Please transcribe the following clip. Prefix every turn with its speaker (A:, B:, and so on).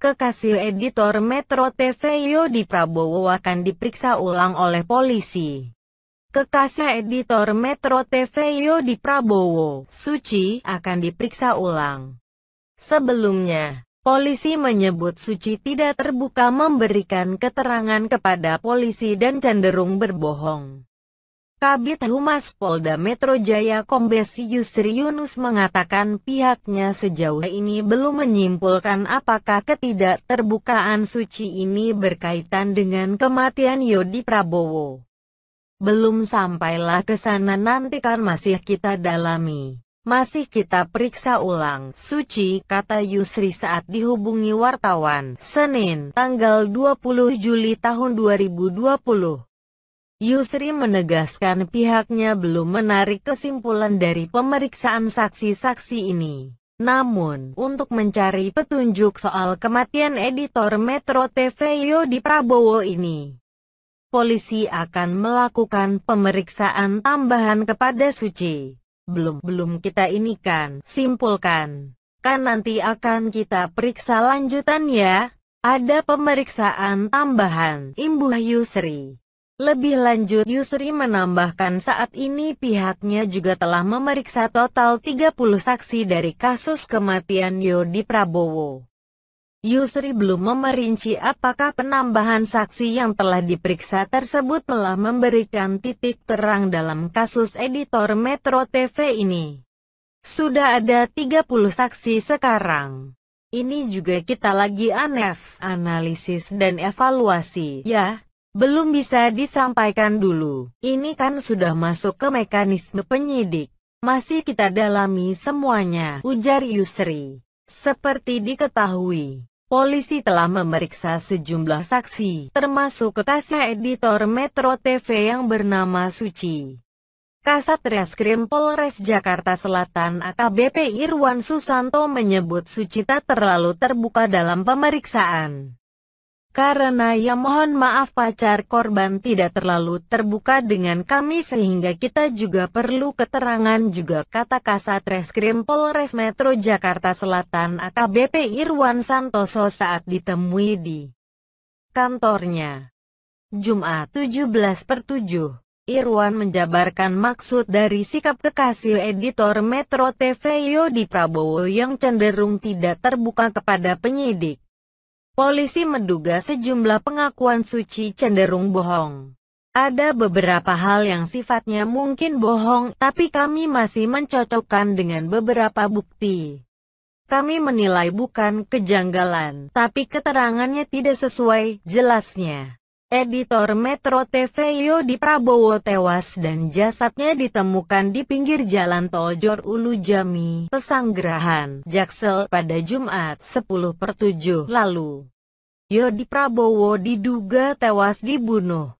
A: Kekasih editor Metro TV Yodi Prabowo akan diperiksa ulang oleh polisi. Kekasih editor Metro TV Yodi Prabowo, Suci, akan diperiksa ulang. Sebelumnya, polisi menyebut Suci tidak terbuka memberikan keterangan kepada polisi dan cenderung berbohong. Kabit Humas Polda Metro Jaya Kombes Yusri Yunus mengatakan pihaknya sejauh ini belum menyimpulkan apakah ketidakterbukaan suci ini berkaitan dengan kematian Yodi Prabowo. Belum sampailah ke sana karena masih kita dalami. Masih kita periksa ulang, suci, kata Yusri saat dihubungi wartawan, Senin, tanggal 20 Juli tahun 2020. Yusri menegaskan pihaknya belum menarik kesimpulan dari pemeriksaan saksi-saksi ini. Namun, untuk mencari petunjuk soal kematian editor Metro TV Yodi Prabowo ini, polisi akan melakukan pemeriksaan tambahan kepada Suci. Belum, belum kita ini kan, simpulkan. Kan nanti akan kita periksa lanjutan ya. Ada pemeriksaan tambahan, imbuh Yusri. Lebih lanjut Yusri menambahkan saat ini pihaknya juga telah memeriksa total 30 saksi dari kasus kematian Yodi Prabowo. Yusri belum memerinci apakah penambahan saksi yang telah diperiksa tersebut telah memberikan titik terang dalam kasus editor Metro TV ini. Sudah ada 30 saksi sekarang. Ini juga kita lagi anef, analisis dan evaluasi, ya. Belum bisa disampaikan dulu. Ini kan sudah masuk ke mekanisme penyidik. Masih kita dalami semuanya, ujar Yusri. Seperti diketahui, polisi telah memeriksa sejumlah saksi, termasuk kasih editor Metro TV yang bernama Suci. Kasat Reskrim Polres Jakarta Selatan AKBP Irwan Susanto menyebut Suci tak terlalu terbuka dalam pemeriksaan. Karena ya mohon maaf pacar korban tidak terlalu terbuka dengan kami sehingga kita juga perlu keterangan juga kata Kasat Reskrim Polres Metro Jakarta Selatan AKBP Irwan Santoso saat ditemui di kantornya. Jumat 17 per 7, Irwan menjabarkan maksud dari sikap kekasih editor Metro TV Yodi Prabowo yang cenderung tidak terbuka kepada penyidik. Polisi menduga sejumlah pengakuan Suci cenderung bohong. Ada beberapa hal yang sifatnya mungkin bohong, tapi kami masih mencocokkan dengan beberapa bukti. Kami menilai bukan kejanggalan, tapi keterangannya tidak sesuai, jelasnya. Editor Metro TV Yodi Prabowo tewas dan jasadnya ditemukan di pinggir jalan tol Jor Ulu Jami, Pesanggerahan, Jaksel pada Jumat 10 7 lalu. Yodi Prabowo diduga tewas dibunuh